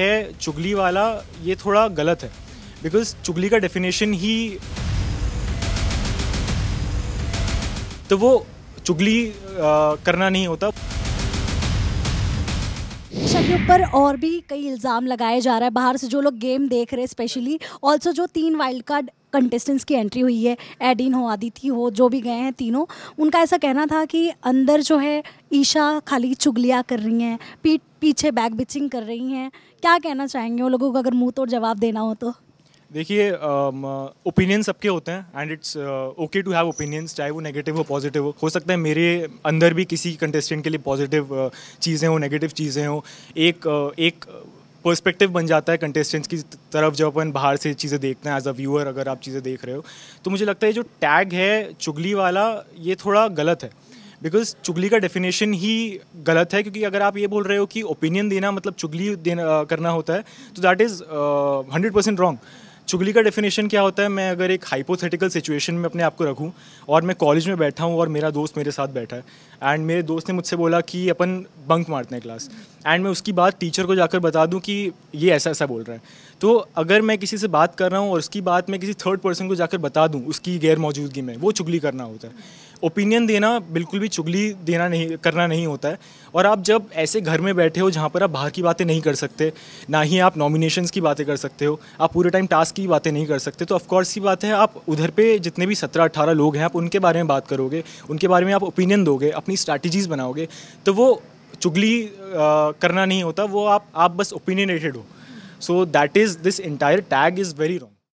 है चुगली वाला ये थोड़ा गलत है बिकॉज चुगली का डेफिनेशन ही तो वो चुगली आ, करना नहीं होता के ऊपर और भी कई इल्ज़ाम लगाए जा रहा है बाहर से जो लोग गेम देख रहे हैं स्पेशली ऑल्सो जो तीन वाइल्ड कार्ड कंटेस्टेंट्स की एंट्री हुई है एडिन हो आदिति हो जो भी गए हैं तीनों उनका ऐसा कहना था कि अंदर जो है ईशा खाली चुगलियाँ कर रही हैं पीठ पीछे बैक बिचिंग कर रही हैं क्या कहना चाहेंगे उन लोगों को अगर मुँह तोड़ जवाब देना हो तो देखिए ओपिनियन सबके होते हैं and it's okay to have opinions चाहे वो नेगेटिव हो पॉजिटिव हो हो सकता है मेरे अंदर भी किसी कंटेस्टेंट के लिए पॉजिटिव uh, चीज़ें हो नेगेटिव चीज़ें हो एक uh, एक पर्सपेक्टिव बन जाता है कंटेस्टेंट्स की तरफ जब अपन बाहर से चीज़ें देखते हैं एज अ व्यूअर अगर आप चीज़ें देख रहे हो तो मुझे लगता है जो टैग है चुगली वाला ये थोड़ा गलत है बिकॉज चुगली का डेफिनेशन ही गलत है क्योंकि अगर आप ये बोल रहे हो कि ओपिनियन देना मतलब चुगली देना करना होता है तो that is hundred percent wrong चुगली का डेफिनेशन क्या होता है मैं अगर एक हाइपोथेटिकल सिचुएशन में अपने आप को रखूँ और मैं कॉलेज में बैठा हूँ और मेरा दोस्त मेरे साथ बैठा है एंड मेरे दोस्त ने मुझसे बोला कि अपन बंक मारते हैं क्लास एंड मैं उसकी बात टीचर को जाकर बता दूं कि ये ऐसा ऐसा बोल रहा है तो अगर मैं किसी से बात कर रहा हूँ और उसकी बात मैं किसी थर्ड पर्सन को जाकर बता दूँ उसकी गैर मौजूदगी में वो चुगली करना होता है ओपिनियन देना बिल्कुल भी चुगली देना नहीं करना नहीं होता है और आप जब ऐसे घर में बैठे हो जहाँ पर आप बाहर की बातें नहीं कर सकते ना ही आप नॉमिनेशंस की बातें कर सकते हो आप पूरे टाइम टास्क की बातें नहीं कर सकते तो ऑफकोर्स ये बात है आप उधर पे जितने भी सत्रह अट्ठारह लोग हैं आप उनके बारे में बात करोगे उनके बारे में आप ओपिनियन दोगे अपनी स्ट्रैटेजीज़ बनाओगे तो वो चुगली आ, करना नहीं होता वो आप आप बस ओपिनियनेटेड हो so that is this entire tag is very wrong